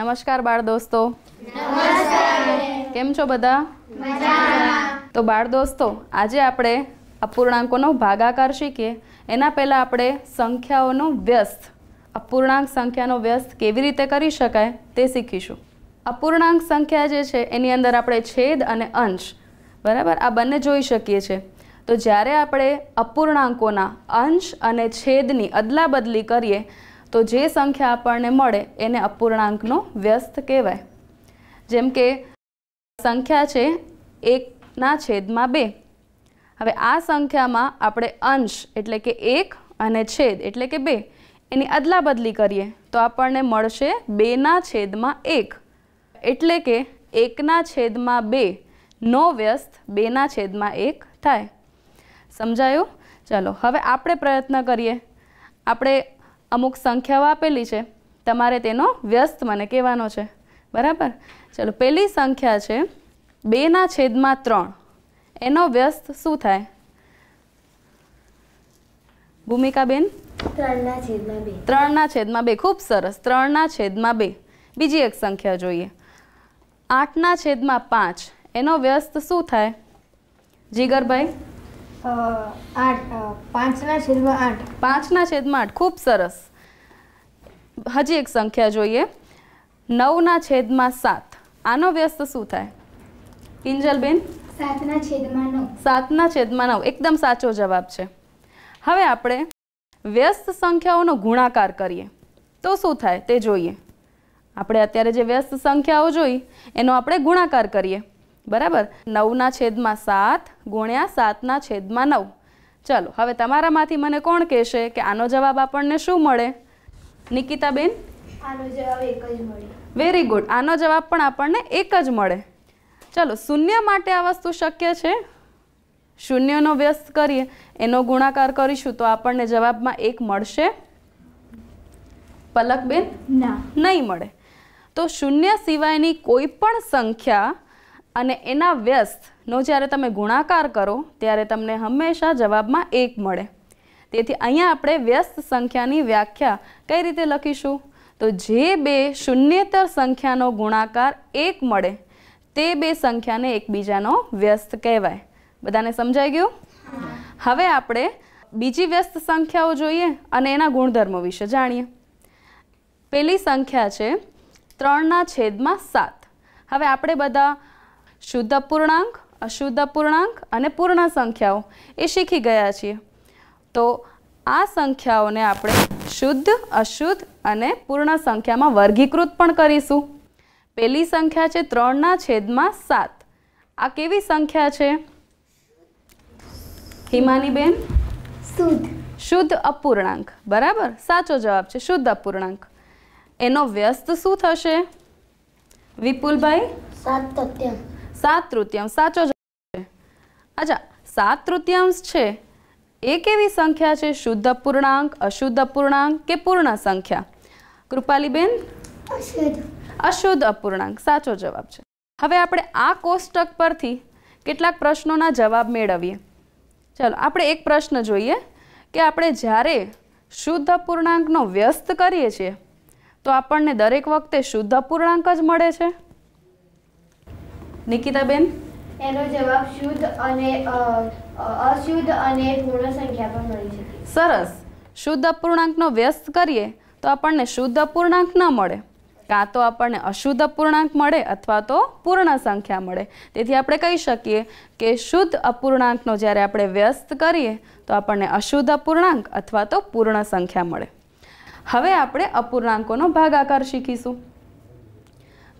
નમસ્કાર બાળ દોસ્તો કેમ છો બધા તો બાળ દોસ્તો આજે આપણે અપૂર્ણાંકોનો ભાગાકાર શીખીએ એના પહેલાં આપણે સંખ્યાઓનો વ્યસ્ત અપૂર્ણાંક સંખ્યાનો વ્યસ્ત કેવી રીતે કરી શકાય તે શીખીશું અપૂર્ણાંક સંખ્યા જે છે એની અંદર આપણે છેદ અને અંશ બરાબર આ બંને જોઈ શકીએ છીએ તો જ્યારે આપણે અપૂર્ણાંકોના અંશ અને છેદની અદલાબદલી કરીએ તો જે સંખ્યા આપણને મળે એને અપૂર્ણાંકનો વ્યસ્ત કહેવાય જેમ કે સંખ્યા છે એકના છેદમાં બે હવે આ સંખ્યામાં આપણે અંશ એટલે કે એક અને છેદ એટલે કે બે એની અદલાબદલી કરીએ તો આપણને મળશે બેના છેદમાં એક એટલે કે એકના છેદમાં બે નો વ્યસ્ત બેના છેદમાં એક થાય સમજાયું ચાલો હવે આપણે પ્રયત્ન કરીએ આપણે અમુક સંખ્યાઓ આપેલી છે તમારે તેનો વ્યસ્ત મને કહેવાનો છે બરાબર ચાલો પહેલી સંખ્યા છે બેના છેદમાં ત્રણ એનો વ્યસ્ત શું થાય ભૂમિકાબેન ત્રણના છેદમાં બે ખૂબ સરસ ત્રણના છેદમાં બે બીજી એક સંખ્યા જોઈએ આઠના છેદમાં પાંચ એનો વ્યસ્ત શું થાય જીગરભાઈ આઠ પાંચના છેદમાં આઠ પાંચના છેદમાં આઠ ખૂબ સરસ હજી એક સંખ્યા જોઈએ નવના છેદમાં સાત આનો વ્યસ્ત શું થાય કિંજલબેન સાતના છેદમાં સાતના છેદમાં નવ એકદમ સાચો જવાબ છે હવે આપણે વ્યસ્ત સંખ્યાઓનો ગુણાકાર કરીએ તો શું થાય તે જોઈએ આપણે અત્યારે જે વ્યસ્ત સંખ્યાઓ જોઈ એનો આપણે ગુણાકાર કરીએ બરાબર નવના છેદમાં સાત ગુણ્યા સાતના છેદમાં નવ ચાલો હવે તમારામાંથી મને કોણ કહેશે કે આનો જવાબ આપણને શું મળે નિકિતાબેન વેરી ગુડ આનો જવાબ પણ આપણને એક જ મળે ચલો શૂન્ય માટે આ વસ્તુ શક્ય છે શૂન્યનો વ્યસ્ત કરીએ એનો ગુણાકાર કરીશું તો આપણને જવાબમાં એક મળશે પલકબેન ના નહીં મળે તો શૂન્ય સિવાયની કોઈ પણ સંખ્યા અને એના વ્યસ્તનો જ્યારે તમે ગુણાકાર કરો ત્યારે તમને હંમેશા જવાબમાં એક મળે તેથી અહીંયા આપણે વ્યસ્ત સંખ્યાની વ્યાખ્યા કઈ રીતે લખીશું તો જે બે શૂન્યેતર સંખ્યાનો ગુણાકાર એક મળે તે બે સંખ્યાને એકબીજાનો વ્યસ્ત કહેવાય બધાને સમજાઈ ગયું હવે આપણે બીજી વ્યસ્ત સંખ્યાઓ જોઈએ અને એના ગુણધર્મો વિશે જાણીએ પહેલી સંખ્યા છે ત્રણના છેદમાં સાત હવે આપણે બધા શુદ્ધ અપૂર્ણાંક અશુદ્ધ અપૂર્ણાંક અને પૂર્ણ સંખ્યાઓ એ શીખી ગયા છીએ તો આ સંખ્યાઓને આપણે શુદ્ધ અશુદ્ધ અને પૂર્ણ સંખ્યામાં વર્ગીકૃત પણ કરીશું પહેલી સંખ્યા છે ત્રણના છેદમાં સાત આ કેવી સંખ્યા છે હિમાનીબેન શુદ્ધ શુદ્ધ અપૂર્ણાંક બરાબર સાચો જવાબ છે શુદ્ધ અપૂર્ણાંક એનો વ્યસ્ત શું થશે વિપુલભાઈ સાત અત્યંત સાત તૃતીયાંશ સાચો જવાબ છે અચ્છા સાત તૃતીયાંશ છે એ કેવી સંખ્યા છે શુદ્ધ પૂર્ણાંક અશુદ્ધ અપૂર્ણાંક કે પૂર્ણ સંખ્યા કૃપાલીબેન અશુદ્ધ અપૂર્ણાંક સાચો જવાબ છે હવે આપણે આ કોષ્ટક પરથી કેટલાક પ્રશ્નોના જવાબ મેળવીએ ચાલો આપણે એક પ્રશ્ન જોઈએ કે આપણે જ્યારે શુદ્ધ અપૂર્ણાંકનો વ્યસ્ત કરીએ છીએ તો આપણને દરેક વખતે શુદ્ધ અપૂર્ણાંક જ મળે છે નિકિતાબેન એનો જવાબ શુદ્ધ અને અશુદ્ધ અને પૂર્ણ સંખ્યા પણ મળી શકે સરસ શુદ્ધ અપૂર્ણાંકનો વ્યસ્ત કરીએ તો આપણને શુદ્ધ અપૂર્ણાંક ન મળે કાં તો આપણને અશુદ્ધ અપૂર્ણાંક મળે અથવા તો પૂર્ણ સંખ્યા મળે તેથી આપણે કહી શકીએ કે શુદ્ધ અપૂર્ણાંકનો જ્યારે આપણે વ્યસ્ત કરીએ તો આપણને અશુદ્ધ અપૂર્ણાંક અથવા તો પૂર્ણ સંખ્યા મળે હવે આપણે અપૂર્ણાંકોનો ભાગાકાર શીખીશું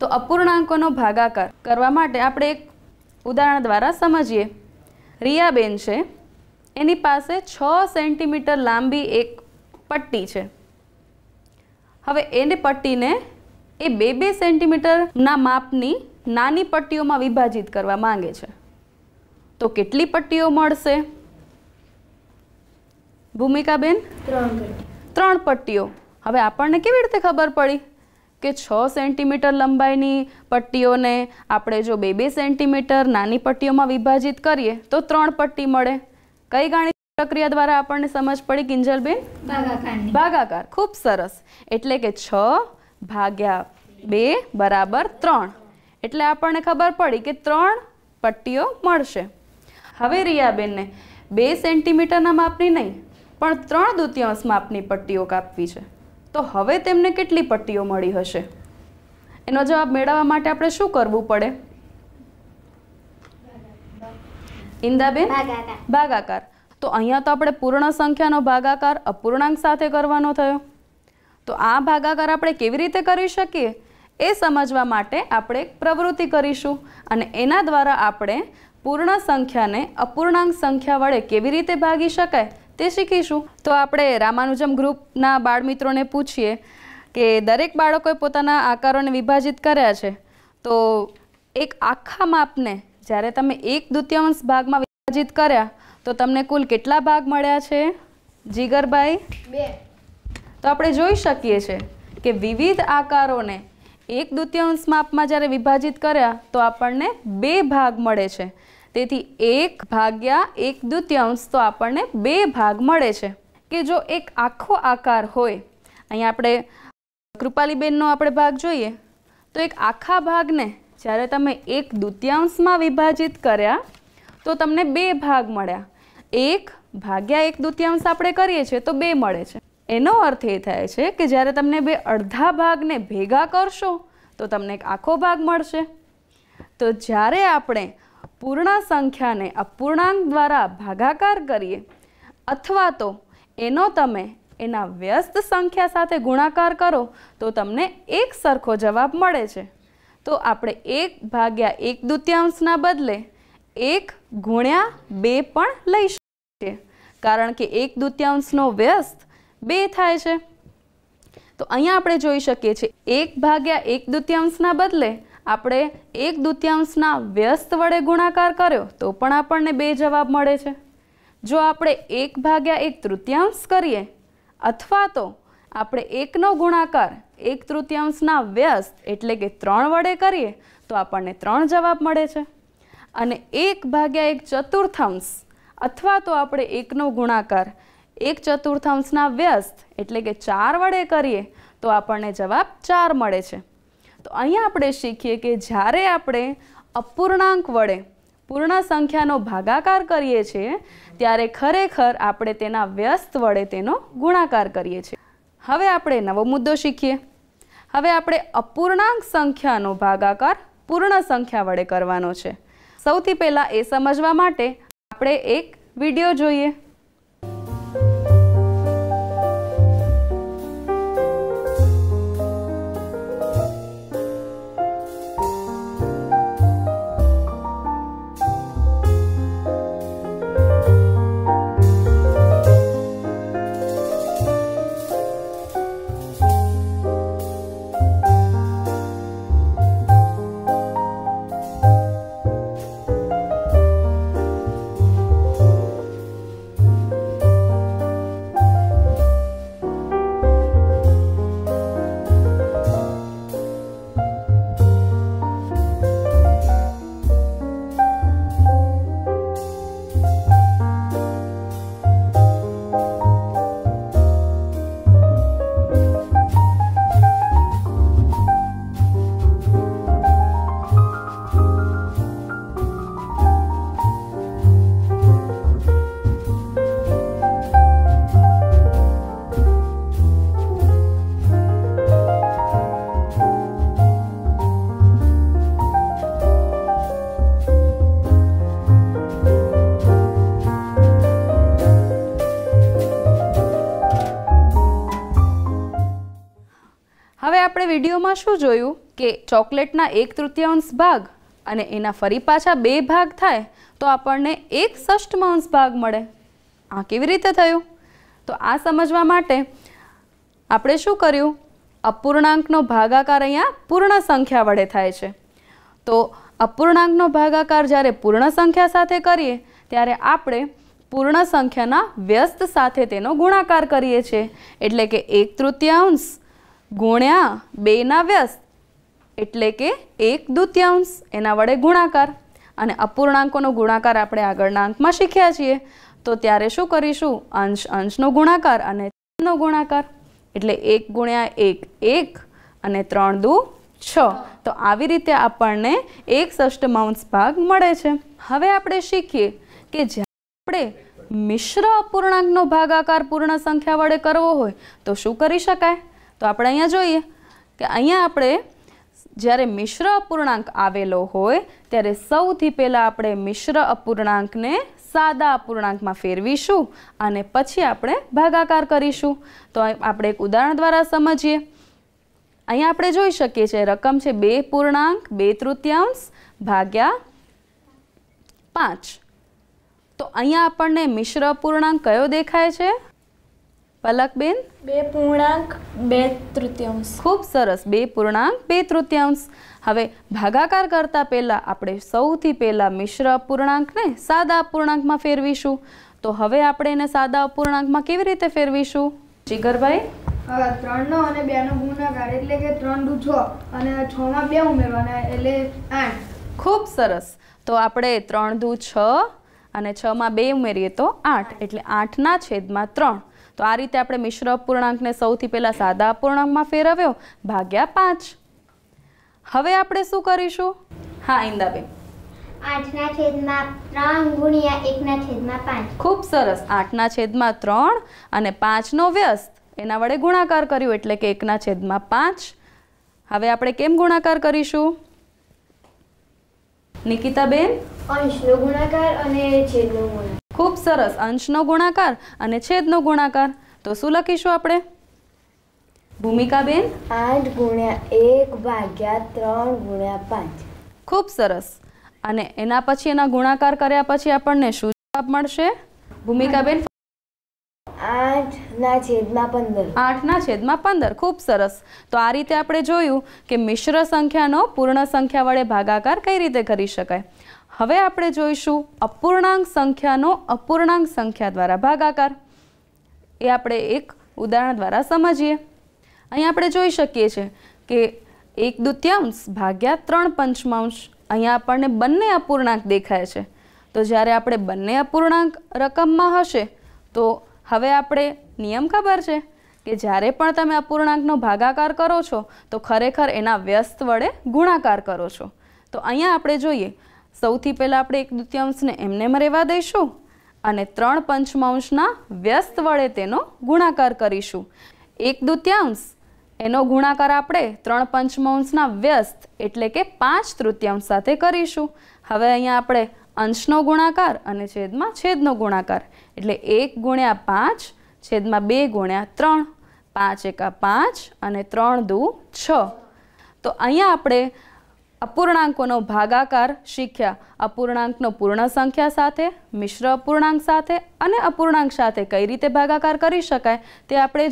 તો અપૂર્ણાંકોનો ભાગાકાર કરવા માટે આપણે એક ઉદાહરણ દ્વારા સમજીએ રિયાબેન છે એની પાસે છ સેન્ટીમીટર લાંબી એક પટ્ટી છે હવે એને પટ્ટીને એ બે બે સેન્ટીમીટરના માપની નાની પટ્ટીઓમાં વિભાજિત કરવા માંગે છે તો કેટલી પટ્ટીઓ મળશે ભૂમિકાબેન ત્રણ પટ્ટીઓ હવે આપણને કેવી રીતે ખબર પડી કે છ સેન્ટીમીટર લંબાઈની પટ્ટીઓને આપણે જો બે બે સેન્ટીમીટર નાની પટ્ટીઓમાં વિભાજીત કરીએ તો ત્રણ પટ્ટી મળે કઈ ગાણિત પ્રક્રિયા દ્વારા આપણને સમજ પડી કિંજલબેન ભાગાકાર ખૂબ સરસ એટલે કે છ ભાગ્યા બે બરાબર ત્રણ એટલે આપણને ખબર પડી કે ત્રણ પટ્ટીઓ મળશે હવે રિયાબેનને બે સેન્ટીમીટરના માપની નહીં પણ ત્રણ દૂતિયાંશ માપની પટ્ટીઓ કાપવી છે તો હવે તેમને કેટલી પટ્ટીઓ મળી હશે એનો જવાબ મેળવવા માટે આપણે શું કરવું પડે ઇન્દાબેન ભાગાકાર તો અહીંયા તો આપણે પૂર્ણ સંખ્યાનો ભાગાકાર અપૂર્ણાંક સાથે કરવાનો થયો તો આ ભાગાકાર આપણે કેવી રીતે કરી શકીએ એ સમજવા માટે આપણે એક પ્રવૃત્તિ કરીશું અને એના દ્વારા આપણે પૂર્ણ સંખ્યાને અપૂર્ણાંક સંખ્યા વડે કેવી રીતે ભાગી શકાય તે શીખીશું તો આપણે રામાનુજમ ગ્રુપના બાળમિત્રોને પૂછીએ કે દરેક બાળકોએ પોતાના આકારોને વિભાજિત કર્યા છે તો એક આખા માપને જ્યારે તમે એક દ્વિતીયાંશ ભાગમાં વિભાજિત કર્યા તો તમને કુલ કેટલા ભાગ મળ્યા છે જીગરભાઈ બે તો આપણે જોઈ શકીએ છીએ કે વિવિધ આકારોને એક દૃત્યાંશ માપમાં જ્યારે વિભાજિત કર્યા તો આપણને બે ભાગ મળે છે તેથી એક ભાગ્યા એક દ્વિતીયાંશ તો આપણને બે ભાગ મળે છે કે જો એક આખો આકાર હોય અહીંયા આપણે કૃપાલીબેનનો આપણે ભાગ જોઈએ તો એક આખા ભાગને જ્યારે તમે એક દ્વિતીયાંશમાં વિભાજિત કર્યા તો તમને બે ભાગ મળ્યા એક ભાગ્યા એક દ્વિતીયાંશ આપણે કરીએ છીએ તો બે મળે છે એનો અર્થ એ થાય છે કે જ્યારે તમને બે અડધા ભાગને ભેગા કરશો તો તમને એક આખો ભાગ મળશે તો જ્યારે આપણે પૂર્ણ સંખ્યાને અપૂર્ણાંક દ્વારા ભાગાકાર કરીએ અથવા તો એનો તમે એના વ્યસ્ત સંખ્યા સાથે ગુણાકાર કરો તો તમને એક સરખો જવાબ મળે છે તો આપણે એક ભાગ્યા એક દૂત્યાંશના બદલે એક ગુણ્યા બે પણ લઈ શકીએ કારણ કે એક દૂત્યાંશનો વ્યસ્ત બે થાય છે તો અહીંયા આપણે જોઈ શકીએ છીએ એક ભાગ્યા એક દૂત્યાંશના બદલે આપણે એક દૂત્યાંશના વ્યસ્ત વડે ગુણાકાર કર્યો તો પણ આપણને બે જવાબ મળે છે જો આપણે એક ભાગ્યા એક તૃતીયાંશ કરીએ અથવા તો આપણે એકનો ગુણાકાર એક તૃતીયાંશના વ્યસ્ત એટલે કે ત્રણ વડે કરીએ તો આપણને ત્રણ જવાબ મળે છે અને એક ભાગ્યા એક ચતુર્થાંશ અથવા તો આપણે એકનો ગુણાકાર એક ચતુર્થાંશના વ્યસ્ત એટલે કે ચાર વડે કરીએ તો આપણને જવાબ ચાર મળે છે તો અહીંયા આપણે શીખીએ કે જ્યારે આપણે અપૂર્ણાંક વડે પૂર્ણ સંખ્યાનો ભાગાકાર કરીએ છીએ ત્યારે ખરેખર આપણે તેના વ્યસ્ત વડે તેનો ગુણાકાર કરીએ છીએ હવે આપણે નવો મુદ્દો શીખીએ હવે આપણે અપૂર્ણાંક સંખ્યાનો ભાગાકાર પૂર્ણ સંખ્યા વડે કરવાનો છે સૌથી પહેલાં એ સમજવા માટે આપણે એક વિડીયો જોઈએ વિડીયોમાં શું જોયું કે ચોકલેટના એક તૃતીયાંશ ભાગ અને એના ફરી પાછા બે ભાગ થાય તો આપણને એક ષષ્ઠમાંશ ભાગ મળે આ કેવી રીતે થયું તો આ સમજવા માટે આપણે શું કર્યું અપૂર્ણાંકનો ભાગાકાર અહીંયા પૂર્ણ સંખ્યા વડે થાય છે તો અપૂર્ણાંકનો ભાગાકાર જ્યારે પૂર્ણ સંખ્યા સાથે કરીએ ત્યારે આપણે પૂર્ણ સંખ્યાના વ્યસ્ત સાથે તેનો ગુણાકાર કરીએ છીએ એટલે કે એક તૃતીયાંશ ગુણ્યા બેના વ્યસ્ત એટલે કે એક દૂત્યાંશ એના વડે ગુણાકાર અને અપૂર્ણાંકોનો ગુણાકાર આપણે આગળના અંકમાં શીખ્યા છીએ તો ત્યારે શું કરીશું અંશ અંશનો ગુણાકાર અને નો ગુણાકાર એટલે એક ગુણ્યા એક એક અને ત્રણ દુ છ તો આવી રીતે આપણને એક ષષ્ટમાંશ ભાગ મળે છે હવે આપણે શીખીએ કે જ્યારે આપણે મિશ્ર અપૂર્ણાંકનો ભાગાકાર પૂર્ણ સંખ્યા વડે કરવો હોય તો શું કરી શકાય તો આપણે અહીંયા જોઈએ કે અહીંયા આપણે જ્યારે મિશ્ર અપૂર્ણાંક આવેલો હોય ત્યારે સૌથી પહેલાં આપણે મિશ્ર અપૂર્ણાંકને સાદા અપૂર્ણાંકમાં ફેરવીશું અને પછી આપણે ભાગાકાર કરીશું તો આપણે એક ઉદાહરણ દ્વારા સમજીએ અહીંયા આપણે જોઈ શકીએ છીએ રકમ છે બે પૂર્ણાંક બે તૃતીયાંશ ભાગ્યા પાંચ તો અહીંયા આપણને મિશ્ર અપૂર્ણાંક કયો દેખાય છે પલકબેન બે પૂર્ણાંક બે તૃતીયાંશ ખૂબ સરસ બે પૂર્ણાંક બે તૃતીયાંશ હવે ભાગાકાર કરતા પહેલાં આપણે સૌથી પહેલાં મિશ્ર અપૂર્ણાંકને સાદા અપૂર્ણાંકમાં ફેરવીશું તો હવે આપણે એને સાદા અપૂર્ણાંકમાં કેવી રીતે ફેરવીશું જીગરભાઈ ત્રણનો અને બેનો ગુણાકાર એટલે કે ત્રણ દુ છ અને છમાં બે ઉમેરવાના એટલે આઠ ખૂબ સરસ તો આપણે ત્રણ દુ છ અને છમાં બે ઉમેરીએ તો આઠ એટલે આઠના છેદમાં ત્રણ તો આ રીતે આપણે મિશ્ર અપૂર્ણાંકને સૌથી પહેલાં સાદા પૂર્ણાંકમાં ફેરવ્યો ભાગ્યા પાંચ હવે આપણે શું કરીશું હા ઇન્દાબેન આઠના છેદમાં ખૂબ સરસ આઠના છેદમાં ત્રણ અને પાંચનો વ્યસ્ત એના વડે ગુણાકાર કર્યો એટલે કે એકના છેદમાં પાંચ હવે આપણે કેમ ગુણાકાર કરીશું નિકિતાબેન અંશનો ગુણાકાર અને છેદનો ગુણાકાર ખૂબ સરસ અંશનો ગુણાકાર અને છેદનો ગુણાકાર તો શું લખીશું આપણે ભૂમિકાબેન આઠ ગુણ્યા એક ભાગ્યા ત્રણ ગુણ્યા પાંચ ખૂબ સરસ અને એના પછી એના ગુણાકાર કર્યા પછી આપણને શું જવાબ મળશે ભૂમિકાબેન છેદમાં પંદર ખૂબ સરસ તો આ રીતે આપણે જોયું કે મિશ્ર સંખ્યાનો પૂર્ણ સંખ્યા વડે ભાગાકાર કઈ રીતે કરી શકાય હવે આપણે જોઈશું અપૂર્ણાંક સંખ્યાનો અપૂર્ણાંક સંખ્યા દ્વારા ભાગાકાર એ આપણે એક ઉદાહરણ દ્વારા સમજીએ અહીં આપણે જોઈ શકીએ છીએ કે એક દુત્યાંશ ભાગ્યા ત્રણ પંચમાંશ અહીંયા આપણને બંને અપૂર્ણાંક દેખાય છે તો જ્યારે આપણે બંને અપૂર્ણાંક રકમમાં હશે તો હવે આપણે નિયમ ખબર છે કે જ્યારે પણ તમે અપૂર્ણાંકનો ભાગાકાર કરો છો તો ખરેખર એના વ્યસ્ત વડે ગુણાકાર કરો છો તો અહીંયા આપણે જોઈએ સૌથી પહેલાં આપણે એક દૃત્યાંશને એમને રહેવા દઈશું અને ત્રણ પંચમાંશના વ્યસ્ત વડે તેનો ગુણાકાર કરીશું એક દૃત્યાંશ એનો ગુણાકાર આપણે ત્રણ પંચમાંશના વ્યસ્ત એટલે કે પાંચ તૃતીયાંશ સાથે કરીશું હવે અહીંયા આપણે અંશનો ગુણાકાર અને છેદમાં છેદનો ગુણાકાર એટલે એક ગુણ્યા પાંચ છેદમાં બે ગુણ્યા ત્રણ પાંચ એકા પાંચ અને ત્રણ દુ છ તો અહીંયા આપણે અપૂર્ણાંકોનો ભાગાકાર શીખ્યા અપૂર્ણાંકનો પૂર્ણ સંખ્યા સાથે મિશ્ર અપૂર્ણાંક સાથે અને અપૂર્ણાંક સાથે કઈ રીતે ભાગાકાર કરી શકાય તે આપણે